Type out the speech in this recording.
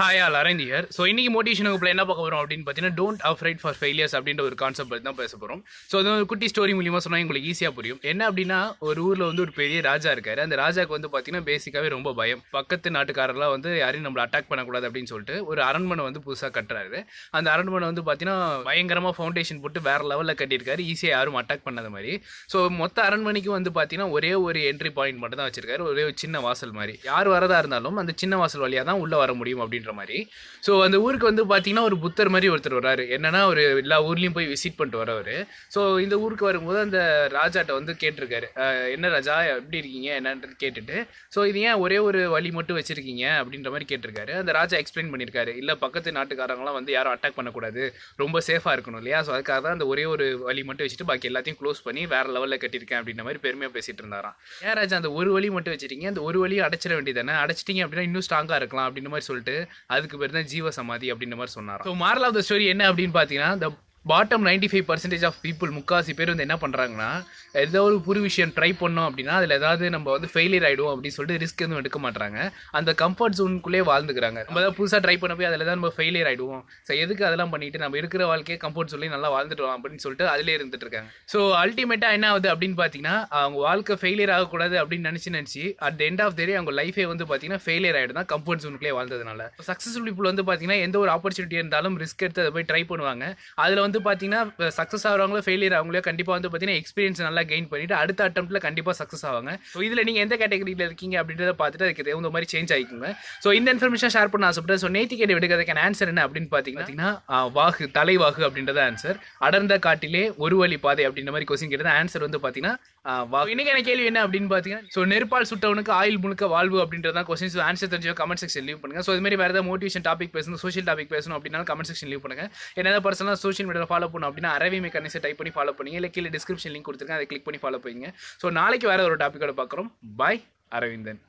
hi all year so இன்னைக்கு motivation வகுப்பில் என்ன பார்க்க போகிறோம் அப்படின்னு பார்த்தீங்கன்னா டோன்ட் அஃப்ரைட் ஃபார் ஃபெயிலியர்ஸ் அப்படின்ற ஒரு கான்செப்ட் பற்றி தான் பேச போகிறோம் ஸோ அது ஒரு குட்டி ஸ்டோரி மூலியமாக சொன்னால் உங்களுக்கு ஈஸியாக புரியும் என்ன அப்படின்னா ஒரு ஊரில் வந்து ஒரு பெரிய ராஜா இருக்காரு அந்த ராஜாவுக்கு வந்து பார்த்தீங்கன்னா பேசிக்காகவே ரொம்ப பயம் பக்கத்து நாட்டுக்காரர்லாம் வந்து யாரையும் நம்மளை அட்டாக் பண்ணக்கூடாது அப்படின்னு சொல்லிட்டு ஒரு அரண்மனை வந்து புதுசாக கட்டுறாரு அந்த அரண்மனை வந்து பார்த்தீங்கன்னா பயங்கரமாக ஃபவுண்டேஷன் போட்டு வேறு லெவலில் கட்டியிருக்காரு ஈஸியாக யாரும் அட்டாக் பண்ணாத மாதிரி ஸோ மொத்த அரண்மனைக்கும் வந்து பார்த்தீங்கன்னா ஒரே ஒரு என்ட்ரி பாயிண்ட் மட்டும் தான் வச்சிருக்காரு ஒரே ஒரு சின்ன வாசல் மாதிரி யார் வரதா இருந்தாலும் அந்த சின்ன வாசல் வழியாக தான் உள்ளே வர முடியும் அப்படின்னு அப்படின்ற மாதிரி ஸோ அந்த ஊருக்கு வந்து பார்த்தீங்கன்னா ஒரு புத்தர் மாதிரி ஒருத்தர் வராரு என்னன்னா ஒரு எல்லா ஊர்லேயும் போய் விசிட் பண்ணிட்டு வரவர் ஸோ இந்த ஊருக்கு வரும்போது அந்த ராஜாட்ட வந்து கேட்டிருக்காரு என்ன ராஜா எப்படி இருக்கீங்க என்னன்றது கேட்டுட்டு ஸோ இது ஏன் ஒரே ஒரு வழி மட்டும் வச்சுருக்கீங்க அப்படின்ற மாதிரி கேட்டிருக்காரு அந்த ராஜா எக்ஸ்பிளைன் பண்ணியிருக்காரு இல்லை பக்கத்து நாட்டுக்காரங்களாம் வந்து யாரும் அட்டாக் பண்ணக்கூடாது ரொம்ப சேஃபாக இருக்கணும் இல்லையா ஸோ அதுக்காக தான் அந்த ஒரே ஒரு வழி மட்டும் வச்சுட்டு பாக்கி எல்லாத்தையும் க்ளோஸ் பண்ணி வேற லெவலில் கட்டியிருக்கேன் அப்படின்ற மாதிரி பெருமையாக பேசிகிட்டு இருந்தாராம் ஏன் ராஜா அந்த ஒரு வழி மட்டும் வச்சுருக்கீங்க அந்த ஒரு வழியும் அடைச்சிட வேண்டியதானே அடைச்சிட்டிங்க அப்படின்னா இன்னும் ஸ்ட்ராங்காக இருக்கலாம் அப்படின்ற மாதிரி சொல்லிட்டு அதுக்கு பேர் தான் ஜீவ சமாதி அப்படின்ற மாதிரி சொன்னார் so moral of the story என்ன அப்படின்னு பார்த்தீங்கன்னா the bottom ninety five percentage of people முக்காசி பேர் வந்து என்ன பண்ணுறாங்கன்னா ஏதோ ஒரு புது விஷயம் ட்ரை பண்ணோம் அப்படின்னா அதில் ஏதாவது நம்ம வந்து ஃபெயிலியர் ஆகிடும் அப்படின்னு சொல்லிட்டு ரிஸ்க் எதுவும் எடுக்க மாட்டாங்க அந்த கம்ஃபர்ட் ஜோனுக்குள்ளே வாழ்ந்துக்கிறாங்க நம்ம ஏதாவது புதுசாக ட்ரை பண்ண போய் அதில் தான் நம்ம ஃபெயிலியர் ஆகிடுவோம் ஸோ எதுக்கு அதெல்லாம் பண்ணிட்டு நம்ம இருக்கிற வாழ்க்கையே கம்ஃபர்ட் சொல்லி நல்லா வாழ்ந்துட்டோம் அப்படின்னு சொல்லிட்டு அதிலே இருந்துட்டு இருக்காங்க ஸோ அல்டிமேட்டாக என்ன ஆகுது அப்படின்னு பார்த்தீங்கன்னா அவங்க வாழ்க்கை ஃபெயிலியர் ஆகக்கூடாது அப்படின்னு நினச்சி நினச்சி at the end of their அவங்க லைஃபே வந்து பார்த்தீங்கன்னா ஃபெயிலியர் ஆகிடும் தான் கம்ஃபர்ட் ஜோனுக்குள்ளே வாழ்ந்ததுனால சக்ஸஸ்ஃபுல் பீப்புள் வந்து பார்த்தீங்கன்னா எந்த ஒரு ஆப்பர்ச்சுனிட்டி இருந்தாலும் ரிஸ்க் எடுத்து அதை போய் ட்ரை பண்ணுவாங்க அதில் வந்து வந்து பார்த்தீங்கன்னா சக்ஸஸ் ஆகிறவங்களோ ஃபெயிலியர் அவங்களோ கண்டிப்பாக வந்து பார்த்தீங்கன்னா எக்ஸ்பீரியன்ஸ் நல்லா கெயின் பண்ணிட்டு அடுத்த அட்டம்ப்ட்டில் கண்டிப்பாக சக்ஸஸ் ஆவாங்க ஸோ இதில் நீங்கள் எந்த கேட்டகரியில் இருக்கீங்க அப்படின்றத பார்த்துட்டு அதுக்கு தகுந்த மாதிரி சேஞ்ச் ஆகிக்குங்க ஸோ இந்த இன்ஃபர்மேஷன் ஷேர் பண்ண ஆசைப்பட்டேன் ஸோ நேத்தி கேட்டு விடுக்கிறதுக்கான ஆன்சர் என்ன அப்படின்னு பார்த்தீங்கன்னா வாகு தலைவாகு அப்படின்றத ஆன்சர் அடர்ந்த காட்டிலே ஒரு வழி பாதை அப்படின்ற மாதிரி கொஸ்டின் கேட்டது ஆன்சர் வந்து பார்த்தீங்கன்னா இன்னைக்கு என்ன கேள்வி என்ன அப்படின்னு பார்த்தீங்கன்னா ஸோ நெருப்பால் சுட்டவனுக்கு ஆயில் முழுக்க வாழ்வு அப்படின்றதான் கொஸ்டின் ஸோ ஆன்சர் தெரிஞ்சு கமெண்ட் செக்ஷன் லீவ் பண்ணுங்க ஸோ இது மாதிரி வேறு ஏதாவது மோட்டிவேஷன் டாபிக் பேசணும் சோஷியல் டாபிக் பேசணும் அப்படின்னா கமெண்ட் செக்ஷன் லீவ் பண்ணுங்க ஏதாவது பர்சனலாக சோஷியல் மீடியாவில் ஃபாலோ பண்ணணும் அப்படின்னா அரவி மெக்கானிக்ஸை டைப் பண்ணி ஃபாலோ பண்ணுங்க இல்லை கீழே டிஸ்கிரிப்ஷன் லிங்க் கொடுத்துருக்கேன் அதை கிளிக் பண்ணி ஃபாலோ பண்ணுங்க ஸோ நாளைக்கு வேறு ஒரு டாப்பிக்கோட பார்க்குறோம் பாய் அரவிந்தன்